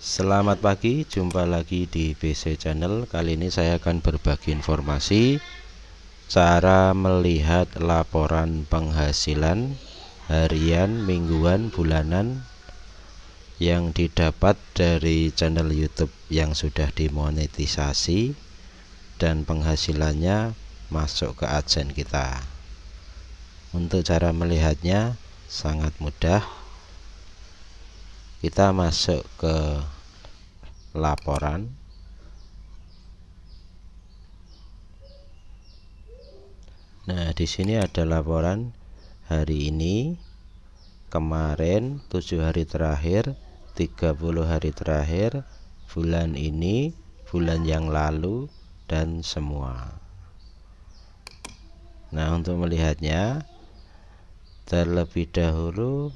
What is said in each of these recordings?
Selamat pagi, jumpa lagi di BC Channel. Kali ini saya akan berbagi informasi cara melihat laporan penghasilan harian, mingguan, bulanan yang didapat dari channel YouTube yang sudah dimonetisasi dan penghasilannya masuk ke AdSense kita. Untuk cara melihatnya sangat mudah kita masuk ke laporan Nah, di sini ada laporan hari ini, kemarin, 7 hari terakhir, 30 hari terakhir, bulan ini, bulan yang lalu, dan semua. Nah, untuk melihatnya, terlebih dahulu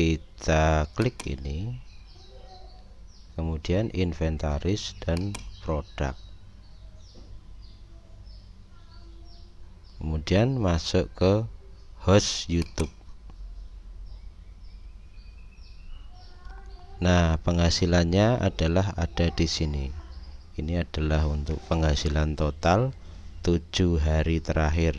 kita klik ini kemudian inventaris dan produk kemudian masuk ke host YouTube nah penghasilannya adalah ada di sini ini adalah untuk penghasilan total 7 hari terakhir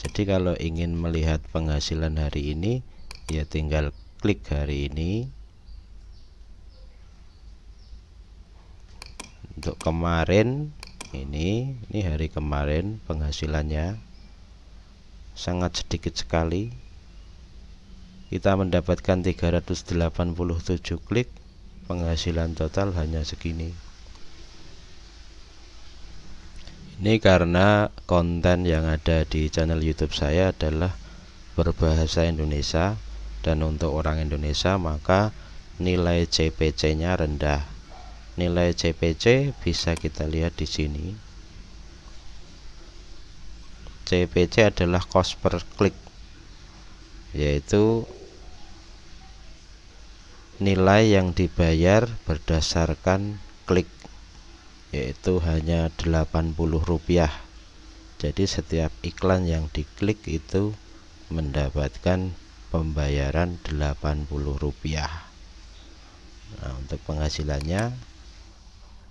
jadi kalau ingin melihat penghasilan hari ini ya tinggal klik hari ini untuk kemarin ini ini hari kemarin penghasilannya sangat sedikit sekali kita mendapatkan 387 klik penghasilan total hanya segini ini karena konten yang ada di channel YouTube saya adalah berbahasa Indonesia dan untuk orang Indonesia maka nilai CPC-nya rendah. Nilai CPC bisa kita lihat di sini. CPC adalah cost per click, yaitu nilai yang dibayar berdasarkan klik yaitu hanya Rp80. Jadi setiap iklan yang diklik itu mendapatkan pembayaran Rp80 nah, untuk penghasilannya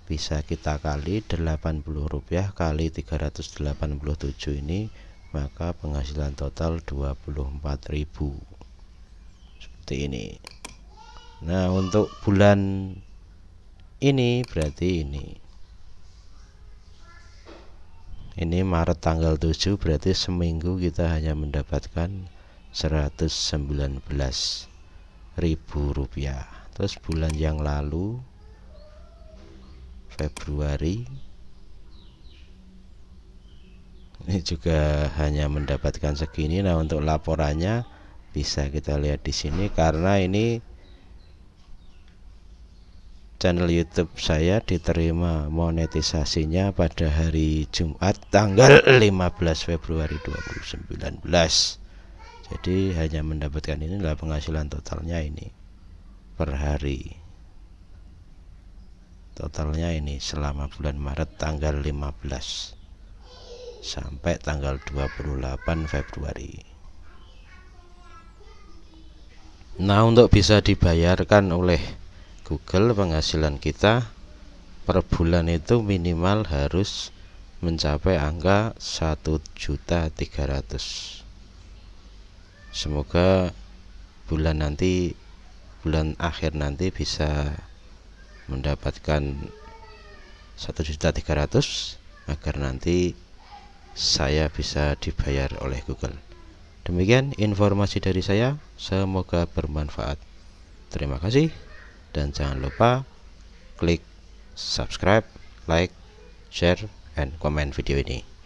bisa kita kali Rp80 kali 387 ini maka penghasilan total 24.000 seperti ini Nah untuk bulan ini berarti ini ini Maret tanggal 7 berarti seminggu kita hanya mendapatkan ribu rupiah terus bulan yang lalu Februari ini juga hanya mendapatkan segini nah untuk laporannya bisa kita lihat di sini karena ini channel YouTube saya diterima monetisasinya pada hari Jumat tanggal 15 Februari 2019 jadi hanya mendapatkan ini adalah penghasilan totalnya ini per hari totalnya ini selama bulan Maret tanggal 15 sampai tanggal 28 Februari nah untuk bisa dibayarkan oleh Google penghasilan kita per bulan itu minimal harus mencapai angka 1.300.000 semoga bulan nanti bulan akhir nanti bisa mendapatkan 1.300 agar nanti saya bisa dibayar oleh Google. Demikian informasi dari saya, semoga bermanfaat. Terima kasih dan jangan lupa klik subscribe, like, share, and comment video ini.